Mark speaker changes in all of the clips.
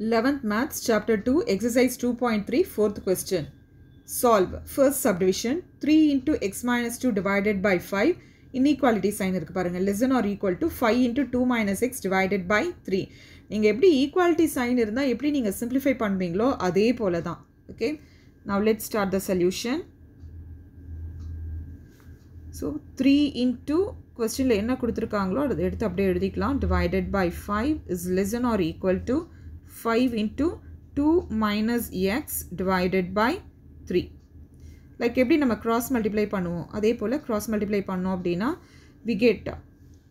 Speaker 1: 11th Maths Chapter 2 Exercise 2.3 Fourth question. Solve. First subdivision 3 into x minus 2 divided by 5 inequality sign இருக்கு பாருங்க less than or equal to 5 into 2 minus x divided by 3 நீங்கள் எப்படி equality sign இருந்தால் எப்படி நீங்கள் simplify பண்ணுவீங்களோ அதே போல தான் okay now let's start the solution so 3 into கொஸ்டினில் என்ன கொடுத்துருக்காங்களோ அதை எடுத்து அப்படியே எழுதிக்கலாம் divided by 5 is less than or equal to 5 5 into 2 minus x divided by 3 like every number cross multiply பண்ணுவோம் அதே pola cross multiply பண்ணோம் abdina. we get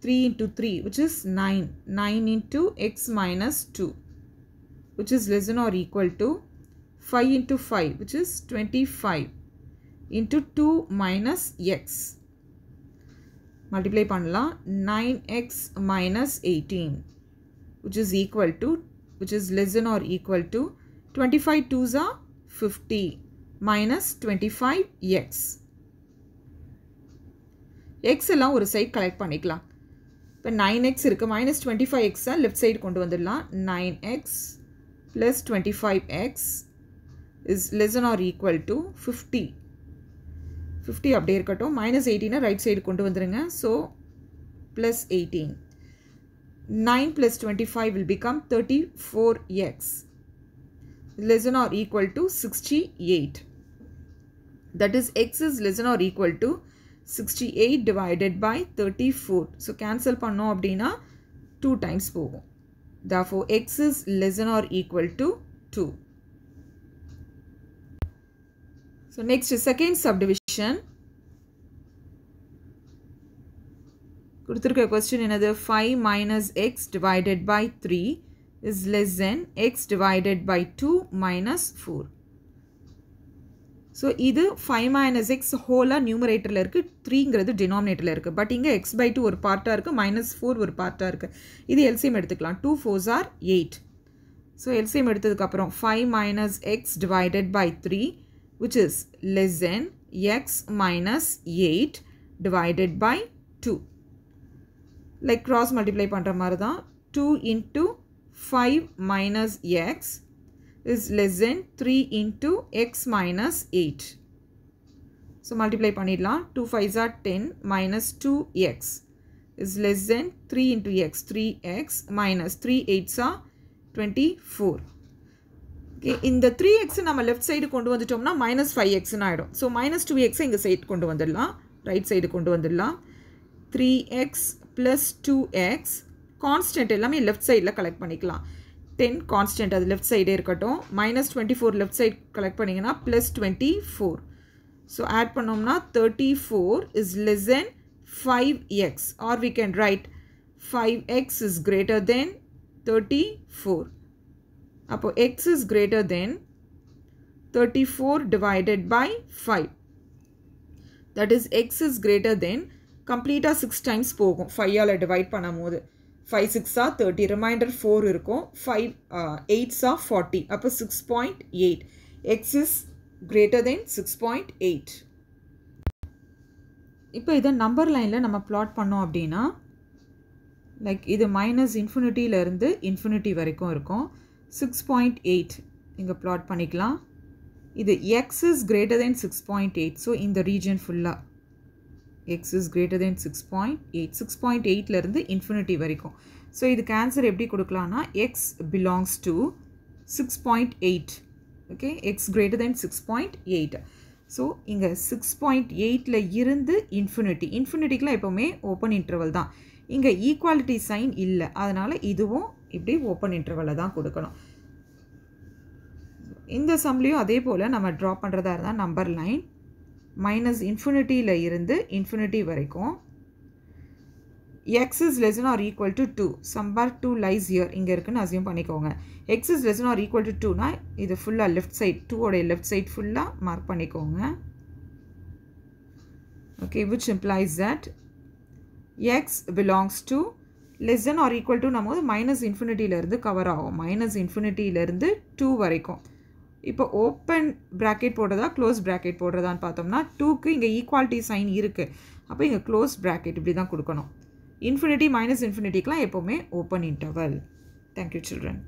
Speaker 1: 3 into 3 which is 9 9 into x minus 2 which is less than or equal to 5 into 5 which is 25 into 2 minus x multiply பண்ணலாம் 9x minus 18 which is equal to which is less than or equal to 25 2s are 50 minus 25x. x எல்லாம் ஒரு side collect பண்ணிக்கலாம் இப்போ nine x இருக்குது minus twenty five எக்ஸை left side கொண்டு வந்துடலாம் nine x plus twenty five x is less or equal to fifty fifty அப்படியே இருக்கட்டும் மைனஸ் எயிட்டீனை ரைட் சைடு கொண்டு வந்துடுங்க so plus eighteen 9 plus 25 will become 34x less than or equal to 68. That is x is less than or equal to 68 divided by 34. So cancel பண்ணோம் அப்படின்னா 2 times four. Therefore x is less than or equal to 2. So next second subdivision. கொடுத்துருக்க question என்னது five minus x divided by three is less than x divided by two minus four so இது five minus x ஹோலாக நியூமரேட்டரில் இருக்குது த்ரீங்கிறது டினாமினேட்டரில் இருக்குது but இங்கே X by two ஒரு பார்ட்டாக இருக்குது மைனஸ் ஃபோர் ஒரு பார்ட்டாக இருக்குது இது எல்சிஎம் எடுத்துக்கலாம் two fours are eight so LCM எடுத்ததுக்கப்புறம் five minus x divided by three which is less than x minus eight divided by two like cross multiply பண்ணுற மாதிரி தான் two into five minus x is less than three into x minus eight so multiply பண்ணிடலாம் two fives are ten minus two x is less than three into x three x minus three eights are twenty four okay இந்த three x நம்ம left side கொண்டு வந்துட்டோம்னா minus five எக்ஸ்னு ஆகிடும் so minus two எக்ஸை இங்கே side கொண்டு வந்துடலாம் ரைட் சைடு கொண்டு வந்துடலாம் three x plus 2x constant எல்லாமே left sideல் collect பண்ணிக்கலாம் 10 constant அது left side இருக்கட்டோம் minus 24 left side collect பண்ணிக்கலாம் plus 24 so add பண்ணும் நா 34 is less than 5x or we can write 5x is greater than 34 அப்போ x is greater than 34 divided by 5 that is x is greater than கம்ப்ளீட்டாக six times போகும் ஃபைவால் divide பண்ணும் போது five சிக்ஸாக thirty remainder four இருக்கும் five எயிட்ஸா forty அப்போ six point eight x is greater than six point eight இப்போ இதை நம்பர் லைனில் நம்ம பிளாட் பண்ணோம் அப்படின்னா லைக் இது மைனஸ் இன்ஃபினிட்டியிலேருந்து இன்ஃபினிட்டி வரைக்கும் இருக்கும் சிக்ஸ் பாயிண்ட் எயிட் இங்கே பிளாட் பண்ணிக்கலாம் இது x is greater than six point eight so இந்த ரீஜன் ஃபுல்லாக x is greater than six point eight six point எயிட்லேருந்து இன்ஃபினிட்டி வரைக்கும் ஸோ இதுக்கு ஆன்சர் எப்படி கொடுக்கலான்னா x belongs to six point eight okay x greater than six point eight so இங்கே six point எயிட்டில் இருந்து இன்ஃபினிட்டி இன்ஃபினிட்டிக்கெலாம் எப்போவுமே ஓப்பன் இன்டர்வல் தான் இங்கே ஈக்குவாலிட்டி சைன் இல்லை அதனால் இதுவும் இப்படி ஓப்பன் இன்டர்வலில் தான் கொடுக்கணும் இந்த சம்லேயும் அதே போல் நம்ம ட்ரா பண்ணுறதா இருந்தால் நம்பர் லைன் மைனஸ் இன்ஃபினிட்டியில் இருந்து இன்ஃபினிட்டி வரைக்கும் x is less than or equal to two சம்பார் டூ லைஸ் இயர் இங்கே இருக்குன்னு அசியம் பண்ணிக்கோங்க x is less than or equal to டூனா இது ஃபுல்லாக லெஃப்ட் சைட் டூவோடைய லெஃப்ட் சைட் ஃபுல்லாக மார்க் பண்ணிக்கோங்க okay which implies that x belongs to less than or equal to நம்ம வந்து மைனஸ் இன்ஃபினிட்டியிலேருந்து கவர் ஆகும் மைனஸ் இன்ஃபினிட்டியிலேருந்து டூ வரைக்கும் இப்போ ஓப்பன் ப்ராக்கெட் போடுறதா க்ளோஸ் ப்ராக்கெட் போடுறதான்னு பார்த்தோம்னா டூக்கு இங்கே ஈக்குவாலிட்டி சைன் இருக்குது அப்போ இங்கே க்ளோஸ் ப்ராக்கெட் இப்படி தான் கொடுக்கணும் இன்ஃபினிட்டி மைனஸ் இன்ஃபினிட்டிக்கெலாம் எப்போவுமே ஓப்பன் இன்டர்வல் தேங்க்யூ சில்ட்ரன்